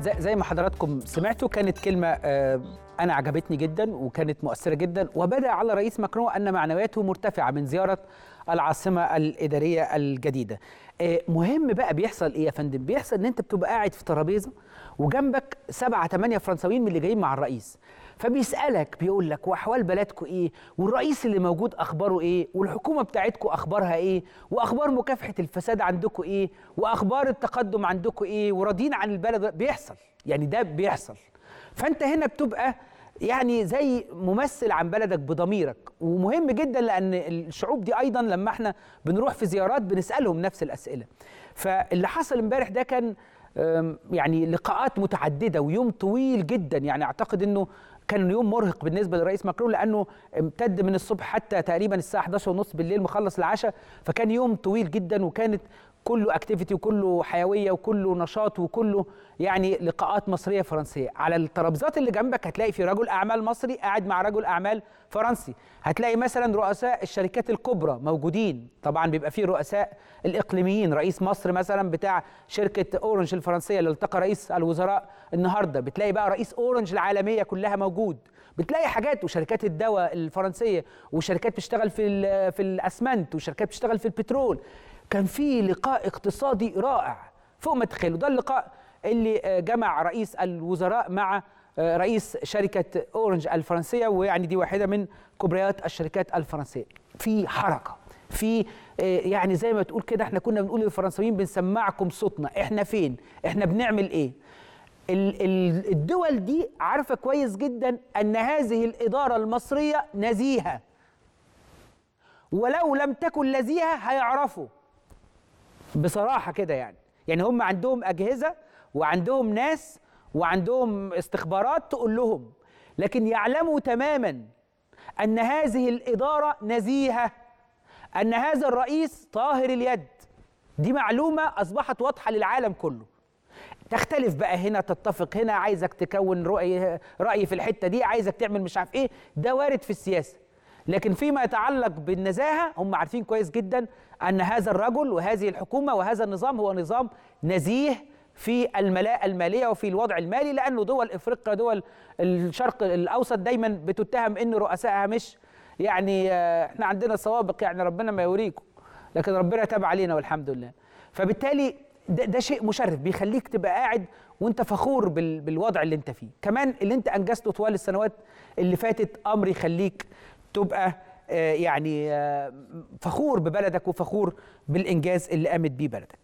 زي ما حضراتكم سمعتوا كانت كلمة آه، انا عجبتني جدا وكانت مؤثره جدا وبدا على رئيس ماكرون ان معنوياته مرتفعه من زياره العاصمه الاداريه الجديده آه، مهم بقى بيحصل ايه يا فندم بيحصل ان انت بتبقى قاعد في ترابيزه وجنبك سبعة ثمانية فرنساويين من اللي جايين مع الرئيس فبيسألك بيقول لك واحوال بلدكم ايه والرئيس اللي موجود اخباره ايه والحكومة بتاعتكم اخبارها ايه واخبار مكافحة الفساد عندكم ايه واخبار التقدم عندكم ايه وراضيين عن البلد بيحصل يعني ده بيحصل فانت هنا بتبقى يعني زي ممثل عن بلدك بضميرك ومهم جدا لان الشعوب دي ايضا لما احنا بنروح في زيارات بنسالهم نفس الاسئله فاللي حصل امبارح ده كان يعني لقاءات متعدده ويوم طويل جدا يعني اعتقد انه كان يوم مرهق بالنسبه للرئيس ماكرون لانه امتد من الصبح حتى تقريبا الساعه 11 ونص بالليل مخلص العشاء فكان يوم طويل جدا وكانت كله اكتيفيتي وكله حيويه وكله نشاط وكله يعني لقاءات مصريه فرنسيه على الترابيزات اللي جنبك هتلاقي في رجل اعمال مصري قاعد مع رجل اعمال فرنسي هتلاقي مثلا رؤساء الشركات الكبرى موجودين طبعا بيبقى في رؤساء الاقليميين رئيس مصر مثلا بتاع شركه اورنج الفرنسيه اللي التقى رئيس الوزراء النهارده بتلاقي بقى رئيس اورنج العالميه كلها موجود بتلاقي حاجات وشركات الدواء الفرنسيه وشركات بتشتغل في في الاسمنت وشركات بتشتغل في البترول كان في لقاء اقتصادي رائع فوق ما تتخيلوا ده اللقاء اللي آه، جمع رئيس الوزراء مع آه، رئيس شركة أورنج الفرنسية ويعني دي واحدة من كبريات الشركات الفرنسية في حركة في آه، يعني زي ما تقول كده احنا كنا بنقول للفرنسيين بنسمعكم صوتنا احنا فين احنا بنعمل ايه الدول دي عارفة كويس جدا أن هذه الإدارة المصرية نزيهة ولو لم تكن لذيذة هيعرفوا بصراحه كده يعني يعني هم عندهم اجهزه وعندهم ناس وعندهم استخبارات تقول لهم لكن يعلموا تماما ان هذه الاداره نزيهه ان هذا الرئيس طاهر اليد دي معلومه اصبحت واضحه للعالم كله تختلف بقى هنا تتفق هنا عايزك تكون رأي رأي في الحتة دي عايزك تعمل مش عارف ايه ده وارد في السياسة لكن فيما يتعلق بالنزاهة هم عارفين كويس جدا أن هذا الرجل وهذه الحكومة وهذا النظام هو نظام نزيه في الملاءة المالية وفي الوضع المالي لأنه دول إفريقيا دول الشرق الأوسط دايما بتتهم أن رؤسائها مش يعني آه، احنا عندنا سوابق يعني ربنا ما يوريكم لكن ربنا تاب علينا والحمد لله فبالتالي ده, ده شيء مشرف بيخليك تبقى قاعد وانت فخور بالوضع اللي انت فيه كمان اللي انت انجزته طوال السنوات اللي فاتت امر يخليك تبقى آه، يعني آه، فخور ببلدك وفخور بالانجاز اللي قامت بيه بلدك